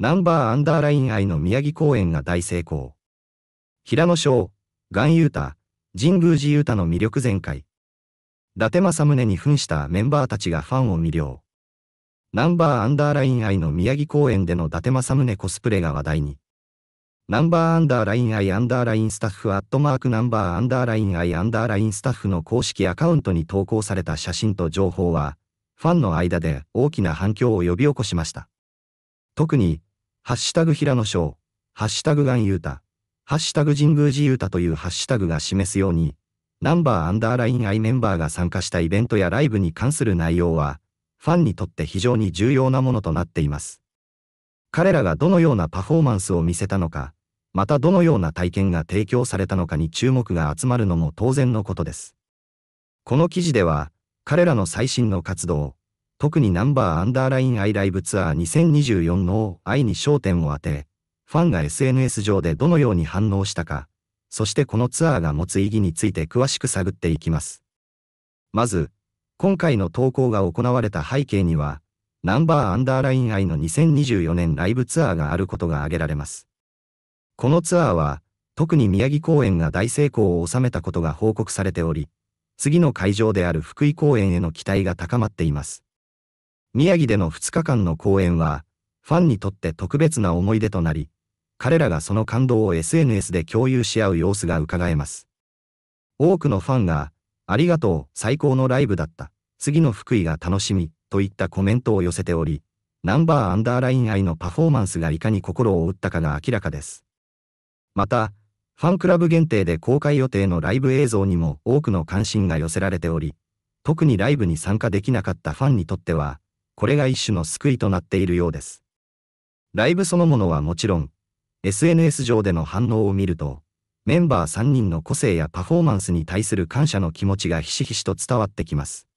ナンバーアンダーライン愛の宮城公演が大成功。平野翔、岩優太、神宮寺優太の魅力全開。伊達政宗に扮したメンバーたちがファンを魅了。ナンバーアンダーライン愛の宮城公演での伊達政宗コスプレが話題に。ナンバーアンダーライン愛アンダーラインスタッフアットマークナンバーアンダーライン愛アンダーラインスタッフの公式アカウントに投稿された写真と情報は、ファンの間で大きな反響を呼び起こしました。特に、ハッシュタグ平野翔、ハッシュタグガンユータ、ハッシュタグ神宮寺ー太というハッシュタグが示すように、ナンバーアンダーラインイメンバーが参加したイベントやライブに関する内容は、ファンにとって非常に重要なものとなっています。彼らがどのようなパフォーマンスを見せたのか、またどのような体験が提供されたのかに注目が集まるのも当然のことです。この記事では、彼らの最新の活動、特にナンバーアンダーラインアイライブツアー2024の愛に焦点を当て、ファンが SNS 上でどのように反応したか、そしてこのツアーが持つ意義について詳しく探っていきます。まず、今回の投稿が行われた背景には、ナンバーアンダーライン愛の2024年ライブツアーがあることが挙げられます。このツアーは、特に宮城公演が大成功を収めたことが報告されており、次の会場である福井公演への期待が高まっています。宮城での2日間の公演は、ファンにとって特別な思い出となり、彼らがその感動を SNS で共有し合う様子が伺えます。多くのファンが、ありがとう、最高のライブだった、次の福井が楽しみ、といったコメントを寄せており、ナンバーアンダーライン愛のパフォーマンスがいかに心を打ったかが明らかです。また、ファンクラブ限定で公開予定のライブ映像にも多くの関心が寄せられており、特にライブに参加できなかったファンにとっては、これが一種の救いとなっているようです。ライブそのものはもちろん、SNS 上での反応を見ると、メンバー3人の個性やパフォーマンスに対する感謝の気持ちがひしひしと伝わってきます。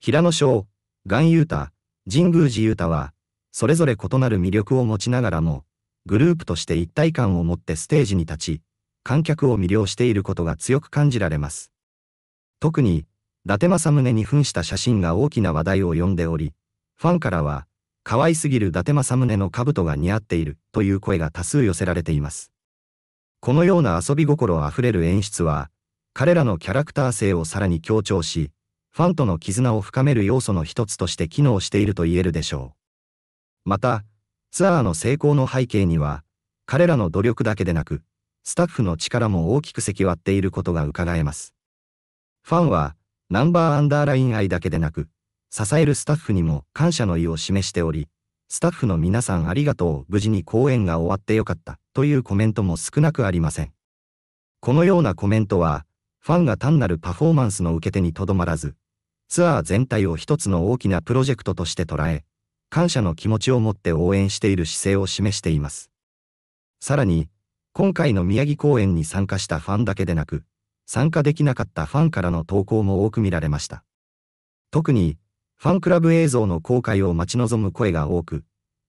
平野翔、岩優太、神宮寺優太は、それぞれ異なる魅力を持ちながらも、グループとして一体感を持ってステージに立ち、観客を魅了していることが強く感じられます。特に、伊達政宗に扮した写真が大きな話題を呼んでおり、ファンからは、可愛すぎる伊達政宗の兜が似合っているという声が多数寄せられています。このような遊び心あふれる演出は、彼らのキャラクター性をさらに強調し、ファンとの絆を深める要素の一つとして機能していると言えるでしょう。また、ツアーの成功の背景には、彼らの努力だけでなく、スタッフの力も大きく関わっていることが伺えます。ファンは、ナンバーアンダーライン愛だけでなく、支えるスタッフにも感謝の意を示しており、スタッフの皆さんありがとう、無事に公演が終わってよかった、というコメントも少なくありません。このようなコメントは、ファンが単なるパフォーマンスの受け手にとどまらず、ツアー全体を一つの大きなプロジェクトとして捉え、感謝の気持ちを持って応援している姿勢を示しています。さらに、今回の宮城公演に参加したファンだけでなく、参加できなかったファンからの投稿も多く見られました。特に、ファンクラブ映像の公開を待ち望む声が多く、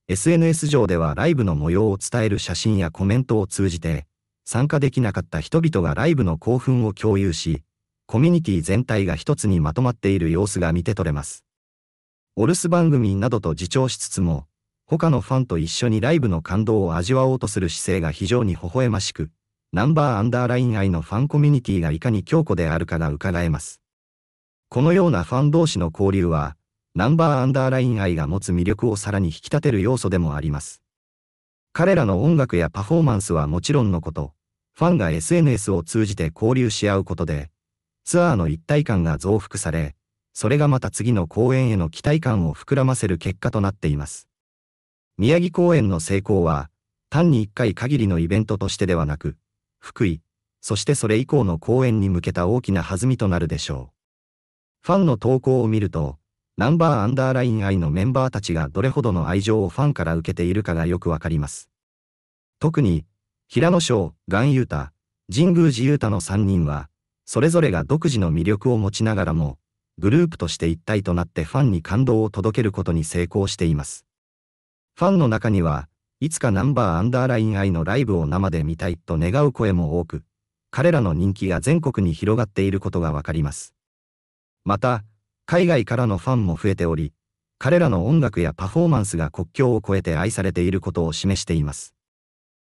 SNS 上ではライブの模様を伝える写真やコメントを通じて、参加できなかった人々がライブの興奮を共有し、コミュニティ全体が一つにまとまっている様子が見て取れます。お留守番組などと自重しつつも、他のファンと一緒にライブの感動を味わおうとする姿勢が非常に微笑ましく、ナンバーアンダーライン愛のファンコミュニティがいかに強固であるかが伺えます。このようなファン同士の交流は、ナンバーアンダーライン愛が持つ魅力をさらに引き立てる要素でもあります。彼らの音楽やパフォーマンスはもちろんのこと、ファンが SNS を通じて交流し合うことで、ツアーの一体感が増幅され、それがまた次の公演への期待感を膨らませる結果となっています。宮城公演の成功は、単に一回限りのイベントとしてではなく、福井、そしてそれ以降の公演に向けた大きな弾みとなるでしょう。ファンの投稿を見ると、ナンバーアンダーライン愛のメンバーたちがどれほどの愛情をファンから受けているかがよくわかります。特に、平野翔、岩優太、神宮寺優太の3人は、それぞれが独自の魅力を持ちながらも、グループとして一体となってファンに感動を届けることに成功しています。ファンの中には、いつかナンバーアンダーライン愛のライブを生で見たいと願う声も多く、彼らの人気が全国に広がっていることがわかります。また、海外からのファンも増えており、彼らの音楽やパフォーマンスが国境を越えて愛されていることを示しています。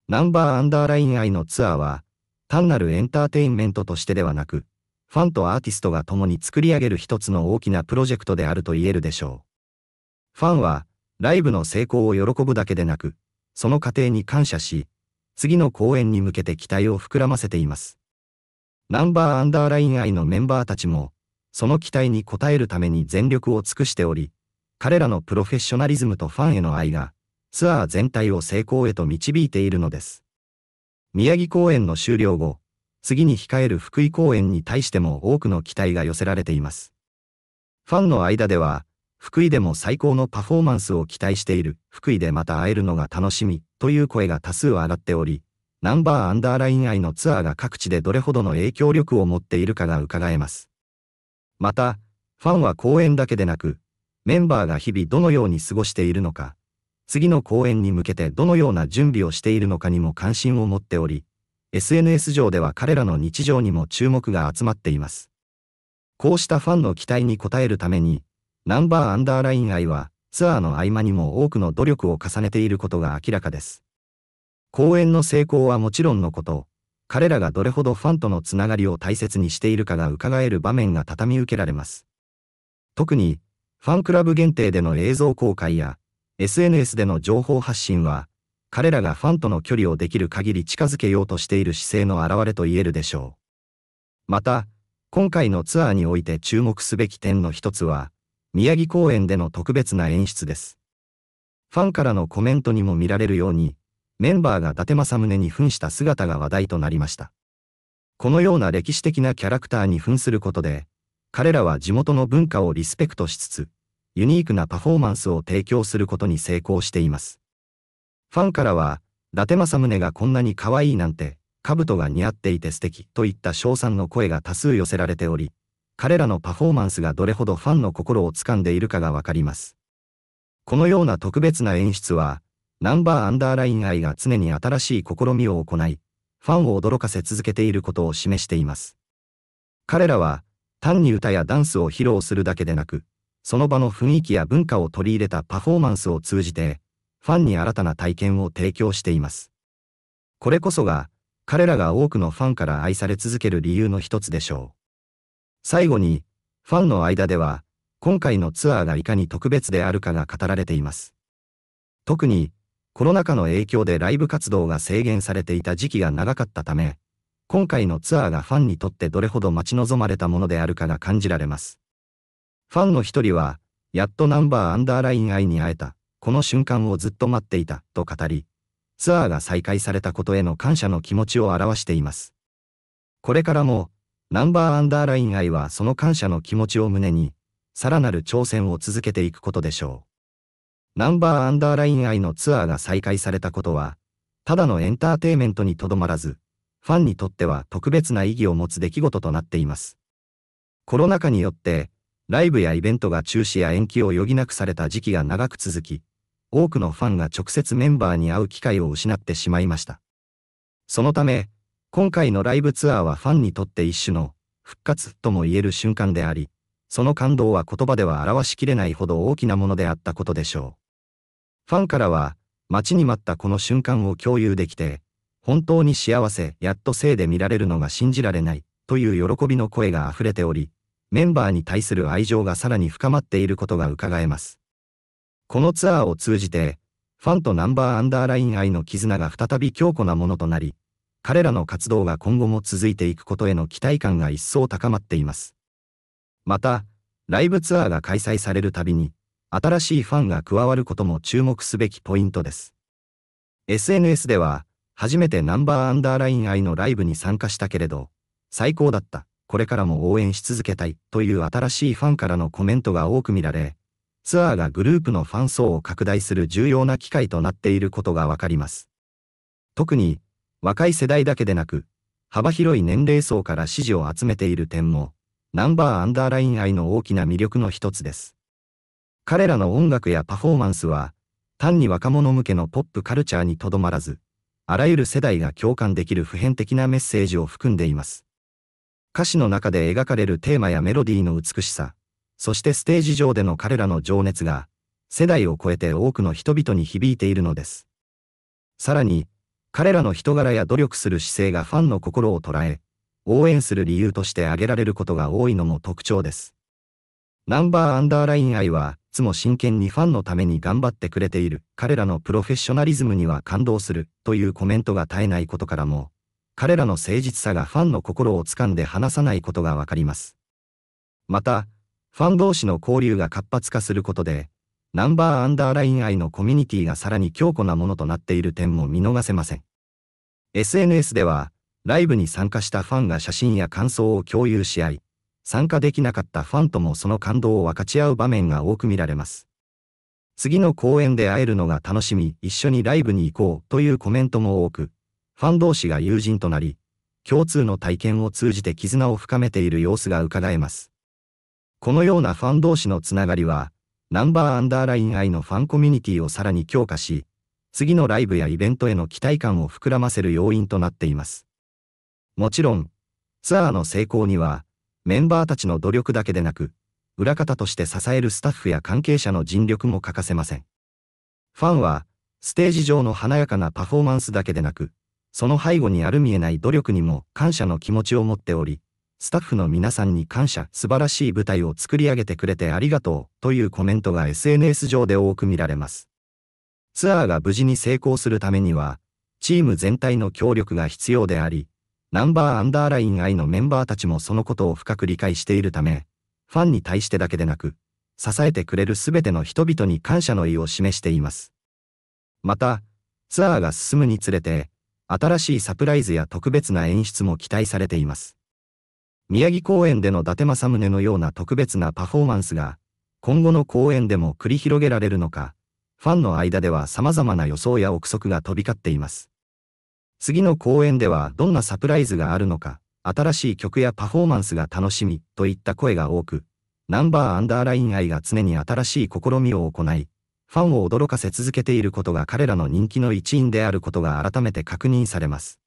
ナンバーアンダーライン愛のツアーは、単なるエンターテインメントとしてではなく、ファンとアーティストが共に作り上げる一つの大きなプロジェクトであると言えるでしょう。ファンは、ライブの成功を喜ぶだけでなく、その過程に感謝し、次の公演に向けて期待を膨らませています。ナンバーアンダーライン愛のメンバーたちも、その期待に応えるために全力を尽くしており、彼らのプロフェッショナリズムとファンへの愛が、ツアー全体を成功へと導いているのです。宮城公演の終了後、次に控える福井公演に対しても多くの期待が寄せられています。ファンの間では、福井でも最高のパフォーマンスを期待している、福井でまた会えるのが楽しみ、という声が多数上がっており、ナンバーアンダーライン愛のツアーが各地でどれほどの影響力を持っているかが伺えます。また、ファンは公演だけでなく、メンバーが日々どのように過ごしているのか、次の公演に向けてどのような準備をしているのかにも関心を持っており、SNS 上では彼らの日常にも注目が集まっています。こうしたファンの期待に応えるために、ナンバーアンダーライン愛は、ツアーの合間にも多くの努力を重ねていることが明らかです。公演の成功はもちろんのこと、彼らがどれほどファンとのつながりを大切にしているかが伺える場面が畳み受けられます。特に、ファンクラブ限定での映像公開や、SNS での情報発信は、彼らがファンとの距離をできる限り近づけようとしている姿勢の表れと言えるでしょう。また、今回のツアーにおいて注目すべき点の一つは、宮城公演での特別な演出です。ファンからのコメントにも見られるように、メンバーが伊達政宗に扮した姿が話題となりました。このような歴史的なキャラクターに扮することで、彼らは地元の文化をリスペクトしつつ、ユニークなパフォーマンスを提供することに成功しています。ファンからは、伊達政宗がこんなに可愛いなんて、兜が似合っていて素敵といった称賛の声が多数寄せられており、彼らのパフォーマンスがどれほどファンの心をつかんでいるかがわかります。このような特別な演出は、ナンバーアンダーライン愛が常に新しい試みを行い、ファンを驚かせ続けていることを示しています。彼らは、単に歌やダンスを披露するだけでなく、その場の雰囲気や文化を取り入れたパフォーマンスを通じて、ファンに新たな体験を提供しています。これこそが、彼らが多くのファンから愛され続ける理由の一つでしょう。最後に、ファンの間では、今回のツアーがいかに特別であるかが語られています。特に、コロナ禍の影響でライブ活動が制限されていた時期が長かったため、今回のツアーがファンにとってどれほど待ち望まれたものであるかが感じられます。ファンの一人は、やっとナンバーアンダーライン愛に会えた、この瞬間をずっと待っていた、と語り、ツアーが再開されたことへの感謝の気持ちを表しています。これからも、ナンバーアンダーライン愛はその感謝の気持ちを胸に、さらなる挑戦を続けていくことでしょう。ナンバーアンダーライン愛のツアーが再開されたことは、ただのエンターテイメントにとどまらず、ファンにとっては特別な意義を持つ出来事となっています。コロナ禍によって、ライブやイベントが中止や延期を余儀なくされた時期が長く続き、多くのファンが直接メンバーに会う機会を失ってしまいました。そのため、今回のライブツアーはファンにとって一種の復活とも言える瞬間であり、その感動は言葉では表しきれないほど大きなものであったことでしょう。ファンからは、待ちに待ったこの瞬間を共有できて、本当に幸せ、やっと生で見られるのが信じられない、という喜びの声が溢れており、メンバーに対する愛情がさらに深まっていることが伺えます。このツアーを通じて、ファンとナンバーアンダーライン愛の絆が再び強固なものとなり、彼らの活動が今後も続いていくことへの期待感が一層高まっています。また、ライブツアーが開催されるたびに、新しいファンが加わることも注目すべきポイントです。SNS では、初めてナンバーアンダーライン愛のライブに参加したけれど、最高だった、これからも応援し続けたいという新しいファンからのコメントが多く見られ、ツアーがグループのファン層を拡大する重要な機会となっていることがわかります。特に、若い世代だけでなく、幅広い年齢層から支持を集めている点も、ナンバーアンダーライン愛の大きな魅力の一つです。彼らの音楽やパフォーマンスは、単に若者向けのポップカルチャーにとどまらず、あらゆる世代が共感できる普遍的なメッセージを含んでいます。歌詞の中で描かれるテーマやメロディーの美しさ、そしてステージ上での彼らの情熱が、世代を超えて多くの人々に響いているのです。さらに、彼らの人柄や努力する姿勢がファンの心を捉え、応援する理由として挙げられることが多いのも特徴です。ナンバーアンダーライン愛は、つも真剣にファンのために頑張ってくれている、彼らのプロフェッショナリズムには感動する、というコメントが絶えないことからも、彼らの誠実さがファンの心を掴んで離さないことがわかります。また、ファン同士の交流が活発化することで、ナンバーアンダーライン愛のコミュニティがさらに強固なものとなっている点も見逃せません。SNS では、ライブに参加したファンが写真や感想を共有し合い、参加できなかったファンともその感動を分かち合う場面が多く見られます。次の公演で会えるのが楽しみ、一緒にライブに行こうというコメントも多く、ファン同士が友人となり、共通の体験を通じて絆を深めている様子が伺えます。このようなファン同士のつながりは、ナンバーアンダーライン愛のファンコミュニティをさらに強化し、次のライブやイベントへの期待感を膨らませる要因となっています。もちろん、ツアーの成功には、メンバーたちの努力だけでなく、裏方として支えるスタッフや関係者の尽力も欠かせません。ファンは、ステージ上の華やかなパフォーマンスだけでなく、その背後にある見えない努力にも感謝の気持ちを持っており、スタッフの皆さんに感謝、素晴らしい舞台を作り上げてくれてありがとうというコメントが SNS 上で多く見られます。ツアーが無事に成功するためには、チーム全体の協力が必要であり、ナンバーアンダーライン I のメンバーたちもそのことを深く理解しているため、ファンに対してだけでなく、支えてくれるすべての人々に感謝の意を示しています。また、ツアーが進むにつれて、新しいサプライズや特別な演出も期待されています。宮城公演での伊達政宗のような特別なパフォーマンスが、今後の公演でも繰り広げられるのか、ファンの間では様々な予想や憶測が飛び交っています。次の公演ではどんなサプライズがあるのか、新しい曲やパフォーマンスが楽しみといった声が多く、ナンバーアンダーライン愛が常に新しい試みを行い、ファンを驚かせ続けていることが彼らの人気の一因であることが改めて確認されます。